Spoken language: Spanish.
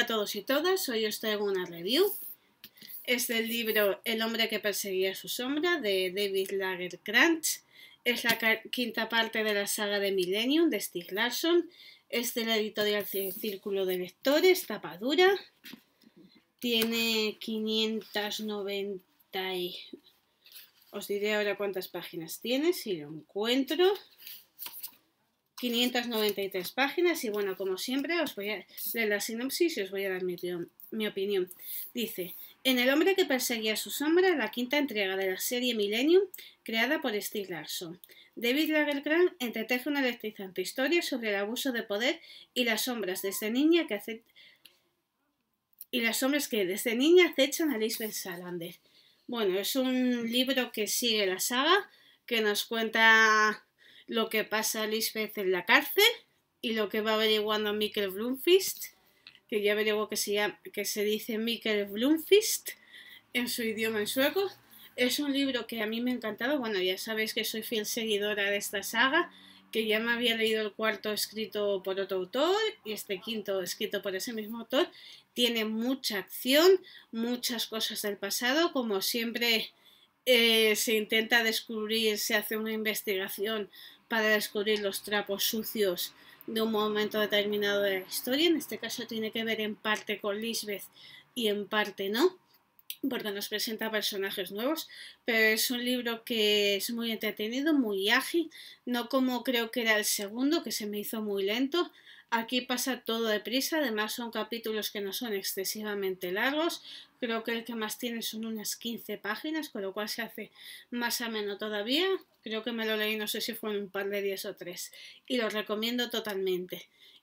a todos y todas, hoy os traigo una review. Es del libro El hombre que perseguía su sombra de David Lagercrantz. Es la quinta parte de la saga de Millennium de Steve Larson. Es de la editorial Círculo de Lectores, tapadura. Tiene 590 y... Os diré ahora cuántas páginas tiene, si lo encuentro. 593 páginas y bueno, como siempre os voy a leer la sinopsis y os voy a dar mi, opinión. Dice, en El hombre que perseguía su sombra, la quinta entrega de la serie Millennium, creada por Steve Larson. David Lagercrantz entreteje una electrizante historia sobre el abuso de poder y las sombras desde niña que hace... y las sombras que desde niña acechan a Lisbeth Salander. Bueno, es un libro que sigue la saga, que nos cuenta lo que pasa a Lisbeth en la cárcel y lo que va averiguando Mikkel Bloomfist, que ya averiguó que se, que se dice Mikkel Bloomfist en su idioma en sueco. Es un libro que a mí me ha encantado. Bueno, ya sabéis que soy fiel seguidora de esta saga, que ya me había leído el cuarto escrito por otro autor y este quinto escrito por ese mismo autor. Tiene mucha acción, muchas cosas del pasado, como siempre eh, se intenta descubrir, se hace una investigación para descubrir los trapos sucios de un momento determinado de la historia. En este caso tiene que ver en parte con Lisbeth y en parte no porque nos presenta personajes nuevos, pero es un libro que es muy entretenido, muy ágil, no como creo que era el segundo, que se me hizo muy lento. Aquí pasa todo deprisa, además son capítulos que no son excesivamente largos, creo que el que más tiene son unas 15 páginas, con lo cual se hace más ameno todavía. Creo que me lo leí, no sé si fue en un par de días o tres, y lo recomiendo totalmente.